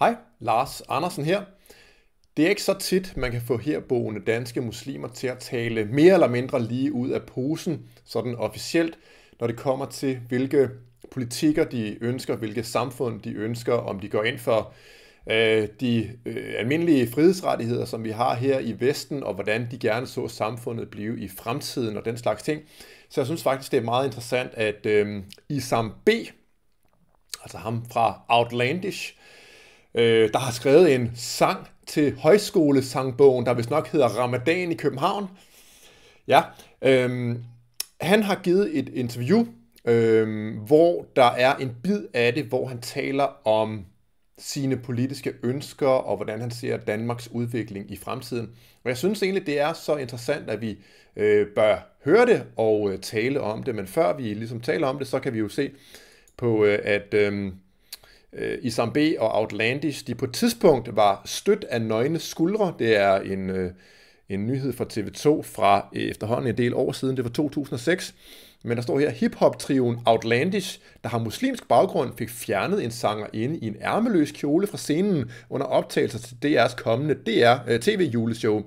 Hej, Lars Andersen her. Det er ikke så tit, man kan få herboende danske muslimer til at tale mere eller mindre lige ud af posen, sådan officielt, når det kommer til, hvilke politikker de ønsker, hvilke samfund de ønsker, om de går ind for øh, de øh, almindelige frihedsrettigheder, som vi har her i Vesten, og hvordan de gerne så samfundet blive i fremtiden og den slags ting. Så jeg synes faktisk, det er meget interessant, at øh, Isam B., altså ham fra Outlandish, øh, der har skrevet en sang til højskolesangbogen, der vist nok hedder Ramadan i København. Ja, øh, han har givet et interview, øh, hvor der er en bid af det, hvor han taler om sine politiske ønsker og hvordan han ser Danmarks udvikling i fremtiden. Og jeg synes egentlig, det er så interessant, at vi øh, bør høre det og øh, tale om det. Men før vi ligesom taler om det, så kan vi jo se på, øh, at... Øh, øh, Isam B og Outlandish, de på et tidspunkt var stødt af nøgne skuldre. Det er en, øh, en nyhed fra TV2 fra øh, efterhånden en del år siden, det var 2006. Men der står her, hip-hop-trioen Outlandish, der har muslimsk baggrund, fik fjernet en sanger inde i en ærmeløs kjole fra scenen under optagelser til DR's kommende DR-tv-juleshow. Øh,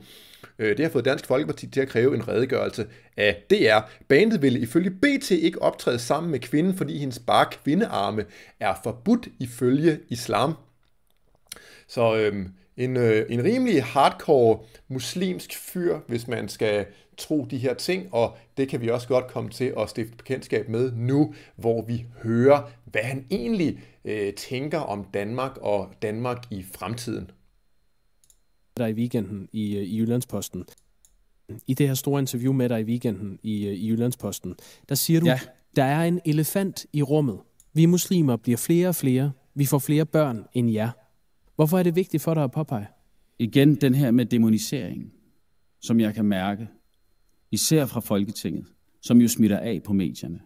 Øh, det har fået Dansk Folkeparti til at kræve en redegørelse af DR. Bandet ville ifølge BT ikke optræde sammen med kvinden, fordi hendes bare kvindearme er forbudt ifølge islam. Så øhm, en, øh, en rimelig hardcore muslimsk fyr, hvis man skal tro de her ting, og det kan vi også godt komme til at stifte bekendtskab med nu, hvor vi hører, hvad han egentlig øh, tænker om Danmark og Danmark i fremtiden dig i weekenden i, øh, i Jyllandsposten. I det her store interview med dig i weekenden i, øh, i Jyllandsposten, der siger du, ja. der er en elefant i rummet. Vi muslimer bliver flere og flere. Vi får flere børn end jer. Hvorfor er det vigtigt for dig at påpege? Igen den her med demonisering, som jeg kan mærke, især fra Folketinget, som jo smitter af på medierne,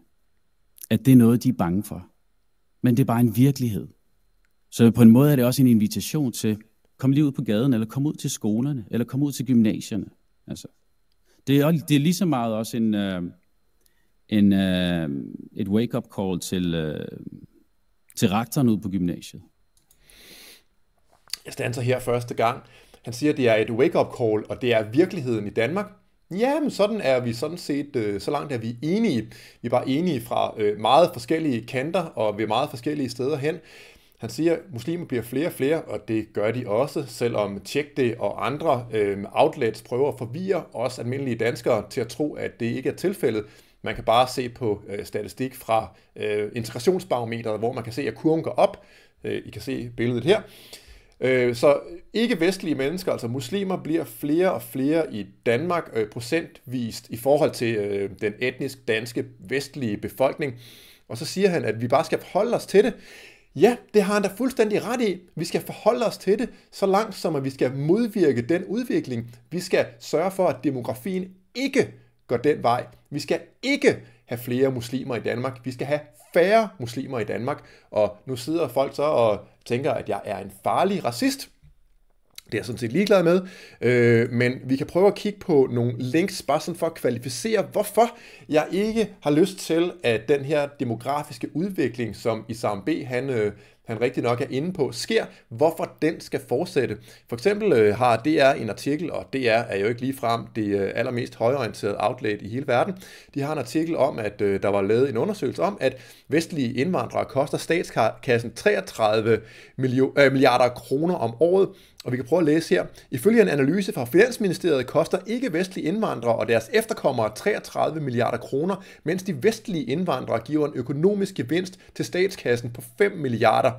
at det er noget, de er bange for. Men det er bare en virkelighed. Så på en måde er det også en invitation til, Kom lige ud på gaden, eller kom ud til skolerne, eller kom ud til gymnasierne. Altså, det, er, det er lige så meget også en, øh, en, øh, et wake-up call til, øh, til rektoren ud på gymnasiet. Jeg stanser her første gang. Han siger, at det er et wake-up call, og det er virkeligheden i Danmark. Ja, men sådan er vi sådan set, øh, så langt er vi enige. Vi er bare enige fra øh, meget forskellige kanter og ved meget forskellige steder hen. Han siger, at muslimer bliver flere og flere, og det gør de også, selvom Tjek det og andre øh, outlets prøver at forvirre os almindelige danskere til at tro, at det ikke er tilfældet. Man kan bare se på øh, statistik fra øh, integrationsbarometeret, hvor man kan se, at kurven går op. Øh, I kan se billedet her. Øh, så ikke-vestlige mennesker, altså muslimer, bliver flere og flere i Danmark øh, procentvist i forhold til øh, den etnisk danske vestlige befolkning. Og så siger han, at vi bare skal holde os til det. Ja, det har han da fuldstændig ret i. Vi skal forholde os til det, så langt som at vi skal modvirke den udvikling. Vi skal sørge for, at demografien ikke går den vej. Vi skal ikke have flere muslimer i Danmark. Vi skal have færre muslimer i Danmark. Og nu sidder folk så og tænker, at jeg er en farlig racist. Det er jeg sådan set ligeglad med, øh, men vi kan prøve at kigge på nogle links, bare sådan for at kvalificere, hvorfor jeg ikke har lyst til, at den her demografiske udvikling, som Isam B. han, øh, han rigtig nok er inde på, sker, hvorfor den skal fortsætte. For eksempel øh, har DR en artikel, og DR er jo ikke ligefrem det øh, allermest højorienterede outlet i hele verden. De har en artikel om, at øh, der var lavet en undersøgelse om, at vestlige indvandrere koster statskassen 33 øh, milliarder kroner om året, og vi kan prøve at læse her. Ifølge en analyse fra Finansministeriet koster ikke-vestlige indvandrere og deres efterkommere 33 milliarder kroner, mens de vestlige indvandrere giver en økonomisk gevinst til statskassen på 5 milliarder.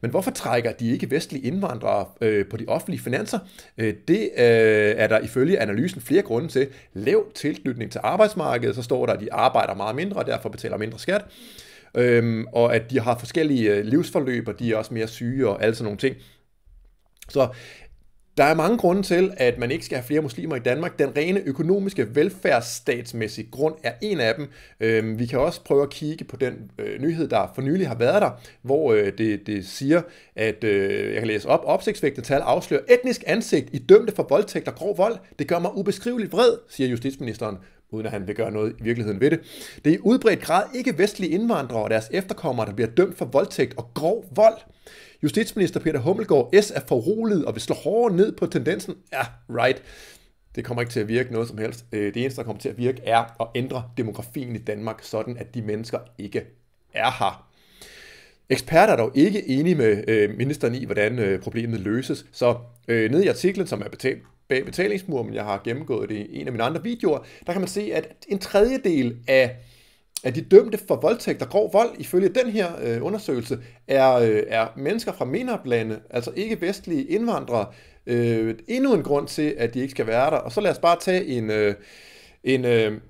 Men hvorfor trækker de ikke-vestlige indvandrere øh, på de offentlige finanser? Øh, det øh, er der ifølge analysen flere grunde til. Lav tilknytning til arbejdsmarkedet, så står der, at de arbejder meget mindre og derfor betaler mindre skat øhm, og at de har forskellige øh, livsforløb, og de er også mere syge og alle sådan nogle ting. Så der er mange grunde til, at man ikke skal have flere muslimer i Danmark. Den rene økonomiske velfærdsstatsmæssige grund er en af dem. Øhm, vi kan også prøve at kigge på den øh, nyhed, der for nylig har været der, hvor øh, det, det siger, at øh, jeg kan læse op, opsigtsvægtende tal afslører etnisk ansigt i dømte for voldtægt og grov vold. Det gør mig ubeskriveligt vred, siger justitsministeren uden at han vil gøre noget i virkeligheden ved det. Det er i udbredt grad ikke vestlige indvandrere og deres efterkommere, der bliver dømt for voldtægt og grov vold. Justitsminister Peter Hummelgaard S. er forrolet og vil slå hårdere ned på tendensen. Ja, right. Det kommer ikke til at virke noget som helst. Øh, det eneste, der kommer til at virke, er at ændre demografien i Danmark, sådan at de mennesker ikke er her. Eksperter er dog ikke enige med øh, ministeren i, hvordan øh, problemet løses, så nede i artiklen, som er betalt bag betalingsmur, men jeg har gennemgået det i en af mine andre videoer, der kan man se, at en tredjedel af, af de dømte for voldtægt og grov vold, ifølge den her øh, undersøgelse, er, øh, er mennesker fra menap altså ikke vestlige indvandrere. Øh, endnu en grund til, at de ikke skal være der. Og så lad os bare tage en... Øh, en øh,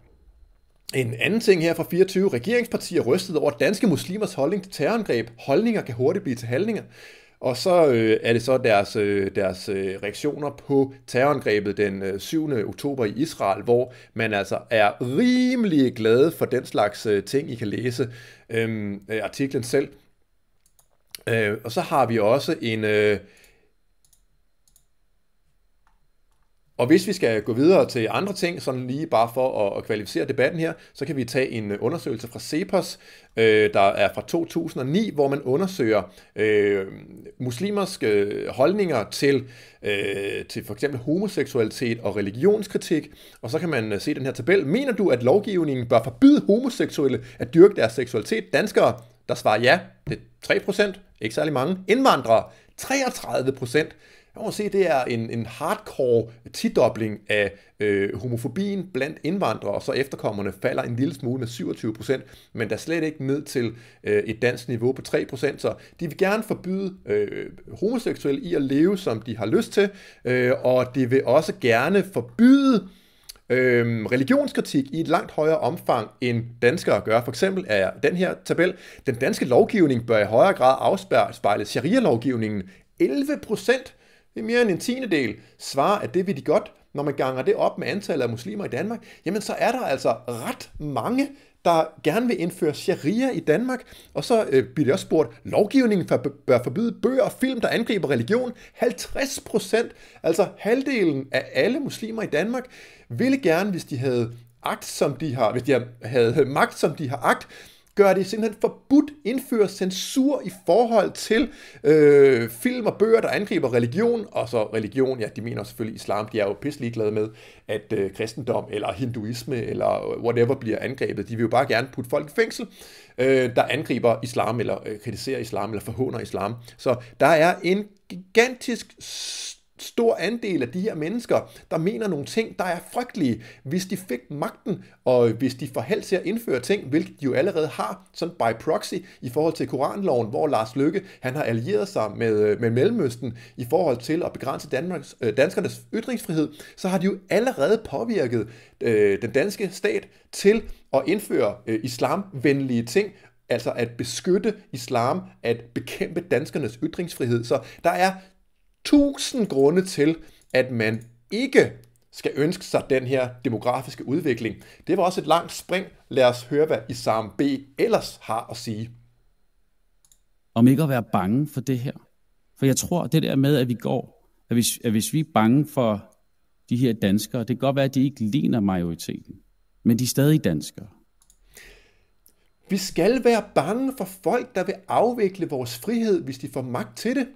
en anden ting her fra 24. Regeringspartier rystede over danske muslimers holdning til terrorangreb. Holdninger kan hurtigt blive til handlinger. Og så øh, er det så deres, øh, deres øh, reaktioner på terrorangrebet den øh, 7. oktober i Israel, hvor man altså er rimelig glad for den slags øh, ting, I kan læse øhm, øh, artiklen selv. Øh, og så har vi også en... Øh, Og hvis vi skal gå videre til andre ting, sådan lige bare for at, kvalificere debatten her, så kan vi tage en undersøgelse fra Cepos, øh, der er fra 2009, hvor man undersøger øh, muslimers øh, holdninger til, øh, til for eksempel homoseksualitet og religionskritik. Og så kan man øh, se den her tabel. Mener du, at lovgivningen bør forbyde homoseksuelle at dyrke deres seksualitet? Danskere, der svarer ja, det er 3%, ikke særlig mange. Indvandrere, 33 jeg må se, det er en, en hardcore tidobling af øh, homofobien blandt indvandrere, og så efterkommerne falder en lille smule med 27 men der er slet ikke ned til øh, et dansk niveau på 3 så de vil gerne forbyde øh, homoseksuelle i at leve, som de har lyst til, øh, og de vil også gerne forbyde Øhm, religionskritik i et langt højere omfang end danskere gør. For eksempel er den her tabel, den danske lovgivning bør i højere grad afspejle sharia-lovgivningen 11 procent det er mere end en tiendedel, svarer, at det vil de godt, når man ganger det op med antallet af muslimer i Danmark, jamen så er der altså ret mange, der gerne vil indføre sharia i Danmark, og så øh, bliver det også spurgt, lovgivningen for, bør forbyde bøger og film, der angriber religion. 50 procent, altså halvdelen af alle muslimer i Danmark, ville gerne, hvis de havde agt, som de har, hvis de havde magt, som de har agt, gør det simpelthen forbudt, indføre censur i forhold til øh, film og bøger, der angriber religion, og så religion, ja, de mener selvfølgelig islam, de er jo pisselig glade med, at øh, kristendom eller hinduisme eller øh, whatever bliver angrebet. De vil jo bare gerne putte folk i fængsel, øh, der angriber islam eller øh, kritiserer islam eller forhåner islam. Så der er en gigantisk st- stor andel af de her mennesker, der mener nogle ting, der er frygtelige. Hvis de fik magten, og hvis de får held til at indføre ting, hvilket de jo allerede har, sådan by proxy, i forhold til Koranloven, hvor Lars Løkke, han har allieret sig med, øh, med Mellemøsten i forhold til at begrænse Danmarks, øh, danskernes ytringsfrihed, så har de jo allerede påvirket øh, den danske stat til at indføre øh, islamvenlige ting, altså at beskytte islam, at bekæmpe danskernes ytringsfrihed. Så der er tusind grunde til, at man ikke skal ønske sig den her demografiske udvikling. Det var også et langt spring. Lad os høre, hvad Isam B. ellers har at sige. Om ikke at være bange for det her. For jeg tror, det der med, at vi går, at hvis, at hvis vi er bange for de her danskere, det kan godt være, at de ikke ligner majoriteten, men de er stadig danskere. Vi skal være bange for folk, der vil afvikle vores frihed, hvis de får magt til det.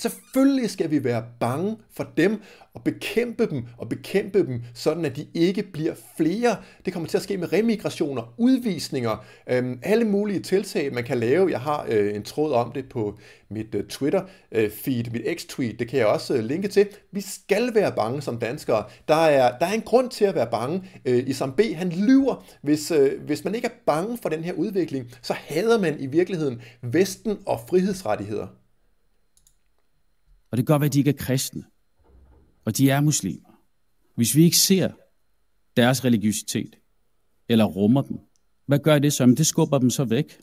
Selvfølgelig skal vi være bange for dem og bekæmpe dem og bekæmpe dem, sådan at de ikke bliver flere. Det kommer til at ske med remigrationer, udvisninger, øh, alle mulige tiltag, man kan lave. Jeg har øh, en tråd om det på mit øh, Twitter-feed, øh, mit X-tweet, det kan jeg også øh, linke til. Vi skal være bange som danskere. Der er, der er en grund til at være bange. Øh, Isam B., han lyver. Hvis, øh, hvis man ikke er bange for den her udvikling, så hader man i virkeligheden Vesten og frihedsrettigheder. Og det kan godt være, at de ikke er kristne, og de er muslimer. Hvis vi ikke ser deres religiøsitet, eller rummer dem, hvad gør det så? Men det skubber dem så væk.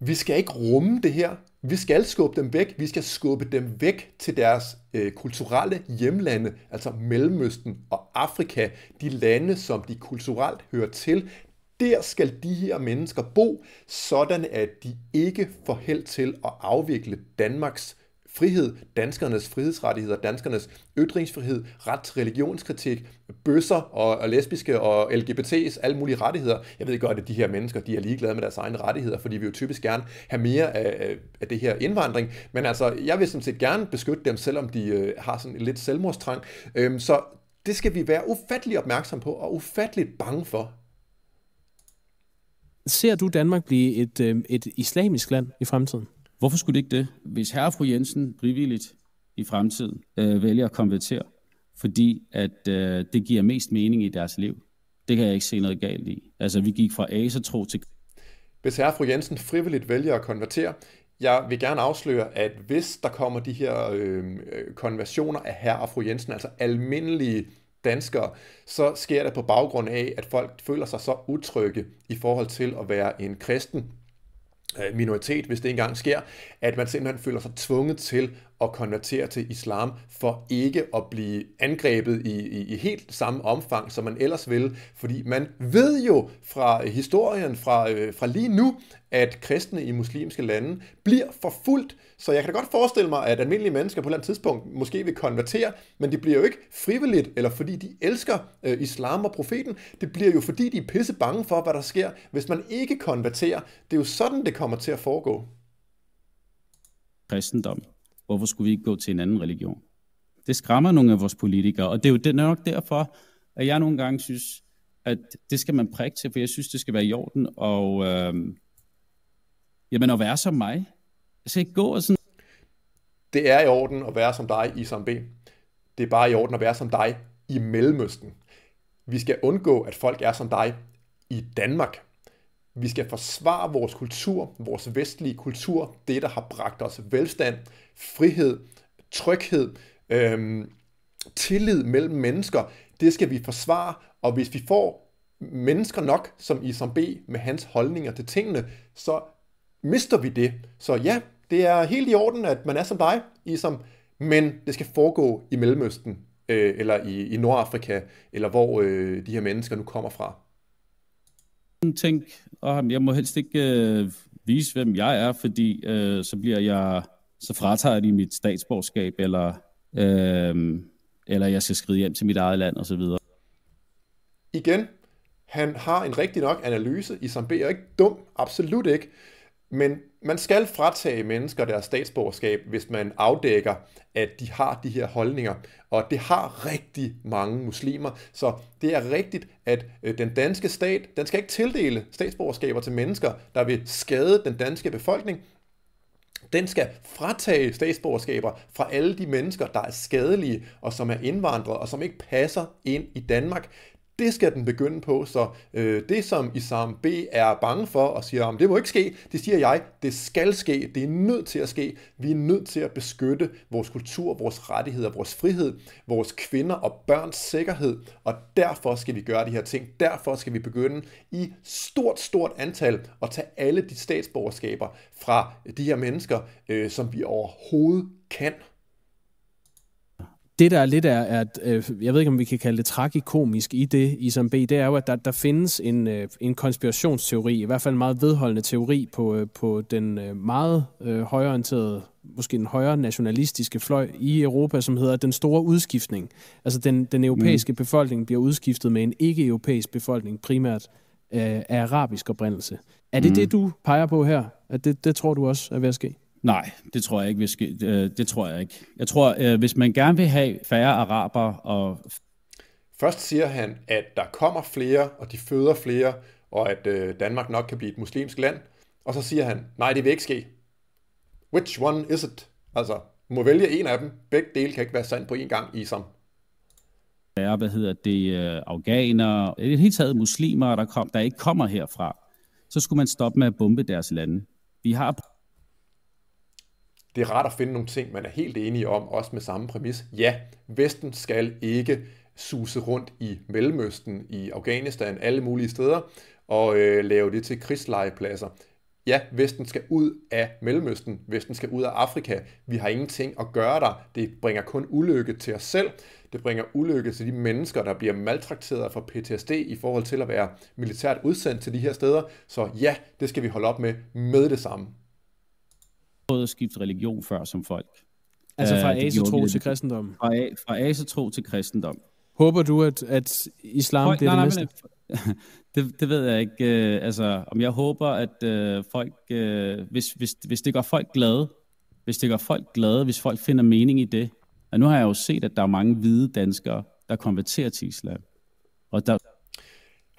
Vi skal ikke rumme det her. Vi skal skubbe dem væk. Vi skal skubbe dem væk til deres øh, kulturelle hjemlande, altså Mellemøsten og Afrika, de lande, som de kulturelt hører til. Der skal de her mennesker bo, sådan at de ikke får held til at afvikle Danmarks frihed, danskernes frihedsrettigheder, danskernes ytringsfrihed, ret til religionskritik, bøsser og, og lesbiske og LGBT's, alle mulige rettigheder. Jeg ved godt, at de her mennesker de er ligeglade med deres egne rettigheder, fordi vi jo typisk gerne have mere af, af det her indvandring. Men altså, jeg vil sådan set gerne beskytte dem, selvom de øh, har sådan lidt selvmordstrang. Øhm, så det skal vi være ufattelig opmærksom på og ufatteligt bange for. Ser du Danmark blive et, øh, et islamisk land i fremtiden? Hvorfor skulle det ikke det, hvis herre og fru Jensen frivilligt i fremtiden øh, vælger at konvertere? Fordi at øh, det giver mest mening i deres liv. Det kan jeg ikke se noget galt i. Altså, vi gik fra asetro til... Hvis herre og fru Jensen frivilligt vælger at konvertere, jeg vil gerne afsløre, at hvis der kommer de her øh, konversioner af herre og fru Jensen, altså almindelige danskere, så sker det på baggrund af, at folk føler sig så utrygge i forhold til at være en kristen Øh, minoritet, hvis det engang sker, at man simpelthen føler sig tvunget til at konvertere til islam, for ikke at blive angrebet i, i, i helt samme omfang, som man ellers ville. Fordi man ved jo fra historien, fra, øh, fra lige nu, at kristne i muslimske lande bliver forfulgt. Så jeg kan da godt forestille mig, at almindelige mennesker på et eller andet tidspunkt måske vil konvertere, men det bliver jo ikke frivilligt, eller fordi de elsker øh, islam og profeten. Det bliver jo fordi, de er pisse bange for, hvad der sker, hvis man ikke konverterer. Det er jo sådan, det kommer til at foregå. Kristendom Hvorfor skulle vi ikke gå til en anden religion? Det skræmmer nogle af vores politikere, og det er jo det nok derfor, at jeg nogle gange synes, at det skal man prikke til, for jeg synes, det skal være i orden, og øh, jamen at være som mig. Altså ikke gå og sådan... Det er i orden at være som dig i B. Det er bare i orden at være som dig i Mellemøsten. Vi skal undgå, at folk er som dig i Danmark. Vi skal forsvare vores kultur, vores vestlige kultur, det der har bragt os velstand, frihed, tryghed, øhm, tillid mellem mennesker. Det skal vi forsvare, og hvis vi får mennesker nok, som i som B, med hans holdninger til tingene, så mister vi det. Så ja, det er helt i orden, at man er som dig, I som, men det skal foregå i Mellemøsten, øh, eller i, i Nordafrika, eller hvor øh, de her mennesker nu kommer fra tænke, oh, jeg må helst ikke øh, vise, hvem jeg er, fordi øh, så bliver jeg, så fratager de mit statsborgerskab, eller, øh, eller jeg skal skride hjem til mit eget land, osv. Igen, han har en rigtig nok analyse. Isam B er ikke dum, absolut ikke. Men man skal fratage mennesker deres statsborgerskab, hvis man afdækker, at de har de her holdninger. Og det har rigtig mange muslimer, så det er rigtigt, at øh, den danske stat, den skal ikke tildele statsborgerskaber til mennesker, der vil skade den danske befolkning. Den skal fratage statsborgerskaber fra alle de mennesker, der er skadelige og som er indvandrere og som ikke passer ind i Danmark. Det skal den begynde på, så øh, det som Isam B. er bange for og siger, om det må ikke ske, det siger jeg, det skal ske, det er nødt til at ske. Vi er nødt til at beskytte vores kultur, vores rettigheder, vores frihed, vores kvinder og børns sikkerhed, og derfor skal vi gøre de her ting. Derfor skal vi begynde i stort, stort antal at tage alle de statsborgerskaber fra de her mennesker, øh, som vi overhovedet kan det, der er lidt er, at øh, jeg ved ikke, om vi kan kalde det tragikomisk i det, i som B, det er jo, at der, der findes en, øh, en konspirationsteori, i hvert fald en meget vedholdende teori på, øh, på den øh, meget øh, højorienterede, måske den højere nationalistiske fløj i Europa, som hedder den store udskiftning. Altså den, den europæiske mm. befolkning bliver udskiftet med en ikke-europæisk befolkning, primært øh, af arabisk oprindelse. Er det mm. det, du peger på her? At det, det tror du også er ved at ske? Nej, det tror jeg ikke Hvis, øh, Det tror jeg ikke. Jeg tror, øh, hvis man gerne vil have færre araber og... Først siger han, at der kommer flere, og de føder flere, og at øh, Danmark nok kan blive et muslimsk land. Og så siger han, nej, det vil ikke ske. Which one is it? Altså, må vælge en af dem. Begge dele kan ikke være sand på én gang, Isam er, hvad hedder det, øh, afghanere, i det hele taget muslimer, der, kom, der ikke kommer herfra, så skulle man stoppe med at bombe deres lande. Vi har det er rart at finde nogle ting, man er helt enige om, også med samme præmis. Ja, Vesten skal ikke suse rundt i Mellemøsten, i Afghanistan, alle mulige steder, og øh, lave det til krigslejepladser. Ja, Vesten skal ud af Mellemøsten, Vesten skal ud af Afrika. Vi har ingenting at gøre der. Det bringer kun ulykke til os selv. Det bringer ulykke til de mennesker, der bliver maltrakteret for PTSD i forhold til at være militært udsendt til de her steder. Så ja, det skal vi holde op med med det samme prøvet at skifte religion før som folk. Altså fra øh, asatro til kristendom? Fra, fra asatro til kristendom. Håber du, at, at islam folk, det er nej, det næste? det, det ved jeg ikke. Øh, altså, om jeg håber, at øh, folk... Øh, hvis, hvis, hvis det gør folk glade, hvis det gør folk glade, hvis folk finder mening i det. Og nu har jeg jo set, at der er mange hvide danskere, der konverterer til islam. Og der,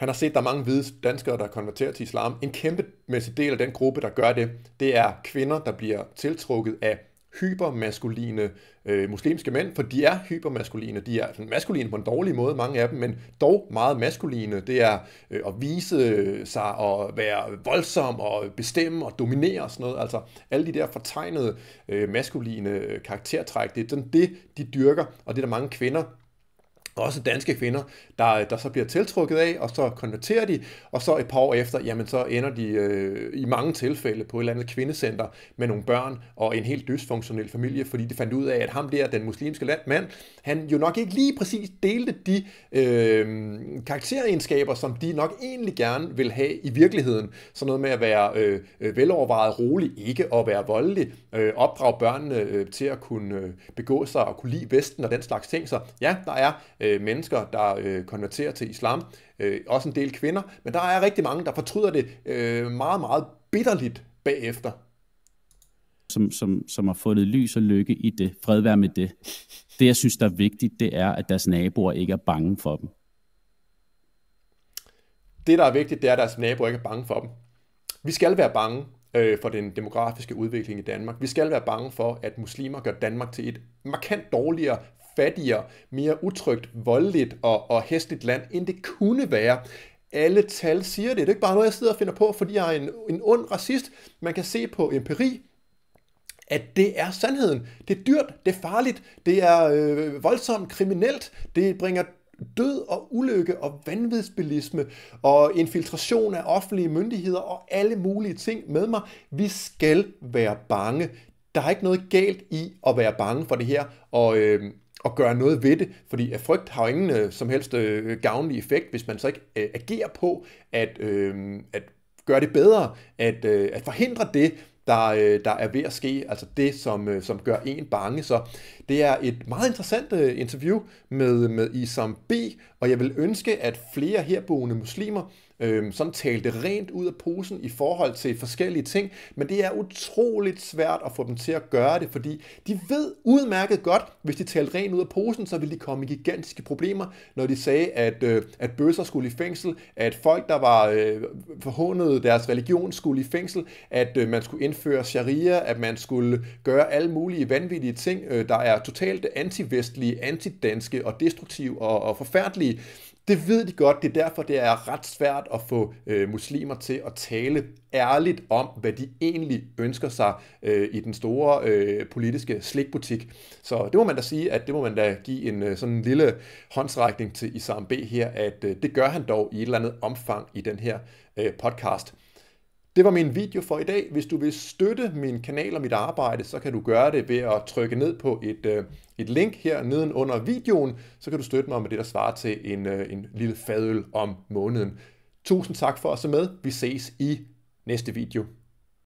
han har set, at der er mange hvide danskere, der konverterer til islam. En kæmpemæssig del af den gruppe, der gør det, det er kvinder, der bliver tiltrukket af hypermaskuline øh, muslimske mænd, for de er hypermaskuline. De er sådan, maskuline på en dårlig måde, mange af dem, men dog meget maskuline. Det er øh, at vise sig og være voldsom og bestemme og dominere og sådan noget. Altså alle de der fortegnede øh, maskuline øh, karaktertræk, det er sådan det, de dyrker, og det er der mange kvinder, også danske kvinder, der, der så bliver tiltrukket af, og så konverterer de, og så et par år efter, jamen så ender de øh, i mange tilfælde på et eller andet kvindecenter med nogle børn og en helt dysfunktionel familie, fordi de fandt ud af, at ham der, den muslimske landmand, han jo nok ikke lige præcis delte de øh, karakteregenskaber, som de nok egentlig gerne vil have i virkeligheden. Sådan noget med at være øh, øh, velovervejet, rolig, ikke at være voldelig, øh, opdrage børnene øh, til at kunne øh, begå sig og kunne lide Vesten og den slags ting. Så ja, der er øh, mennesker, der øh, konverterer til islam, øh, også en del kvinder, men der er rigtig mange, der fortryder det øh, meget, meget bitterligt bagefter. Som, som, som har fundet lys og lykke i det. Fred være med det. Det, jeg synes, der er vigtigt, det er, at deres naboer ikke er bange for dem. Det, der er vigtigt, det er, at deres naboer ikke er bange for dem. Vi skal være bange øh, for den demografiske udvikling i Danmark. Vi skal være bange for, at muslimer gør Danmark til et markant dårligere fattigere, mere utrygt, voldeligt og, og hæstligt land, end det kunne være. Alle tal siger det. Det er ikke bare noget, jeg sidder og finder på, fordi jeg er en, en ond racist. Man kan se på empiri, at det er sandheden. Det er dyrt, det er farligt, det er øh, voldsomt kriminelt, det bringer død og ulykke og vanvidsbilisme og infiltration af offentlige myndigheder og alle mulige ting med mig. Vi skal være bange. Der er ikke noget galt i at være bange for det her, og, øh, at gøre noget ved det, fordi at frygt har ingen øh, som helst øh, gavnlig effekt, hvis man så ikke øh, agerer på at, øh, at gøre det bedre, at, øh, at forhindre det, der, øh, der er ved at ske, altså det, som, øh, som gør en bange. Så det er et meget interessant øh, interview med, med Isam B., og jeg vil ønske, at flere herboende muslimer øh, sådan talte rent ud af posen i forhold til forskellige ting, men det er utroligt svært at få dem til at gøre det, fordi de ved udmærket godt, hvis de talte rent ud af posen, så ville de komme i gigantiske problemer, når de sagde, at, øh, at bøsser skulle i fængsel, at folk, der var øh, forhånede deres religion, skulle i fængsel, at øh, man skulle indføre sharia, at man skulle gøre alle mulige vanvittige ting, øh, der er er totalt antivestlige, antidanske og destruktive og, og forfærdelige, det ved de godt, det er derfor, det er ret svært at få øh, muslimer til at tale ærligt om, hvad de egentlig ønsker sig øh, i den store øh, politiske slikbutik. Så det må man da sige, at det må man da give en øh, sådan en lille håndsrækning til Isam B her, at øh, det gør han dog i et eller andet omfang i den her øh, podcast. Det var min video for i dag. Hvis du vil støtte min kanal og mit arbejde, så kan du gøre det ved at trykke ned på et, øh, et link her neden under videoen. Så kan du støtte mig med det, der svarer til en, øh, en lille fadøl om måneden. Tusind tak for at se med. Vi ses i næste video.